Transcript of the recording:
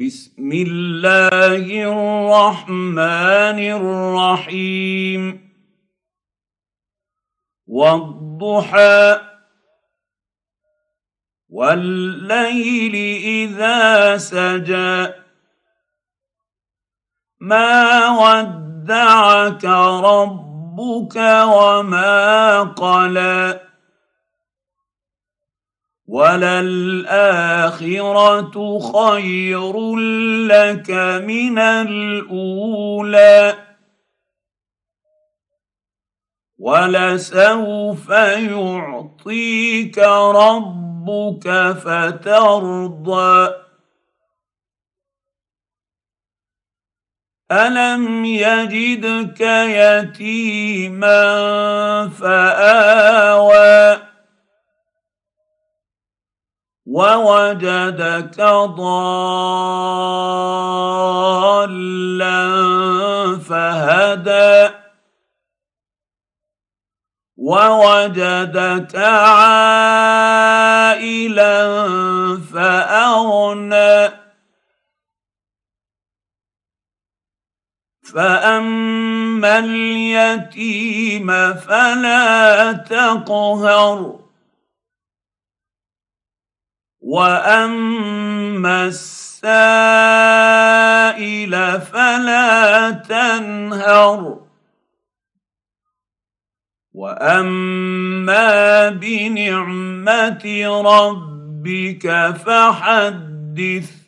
بسم الله الرحمن الرحيم والضحى والليل اذا سجى ما ودعك ربك وما قلى وللاخره خير لك من الاولى ولسوف يعطيك ربك فترضى الم يجدك يتيما فاوى ووجدك ضالا فهدى ووجدك عائلا فاغنى فاما اليتيم فلا تقهر واما السائل فلا تنهر واما بنعمه ربك فحدث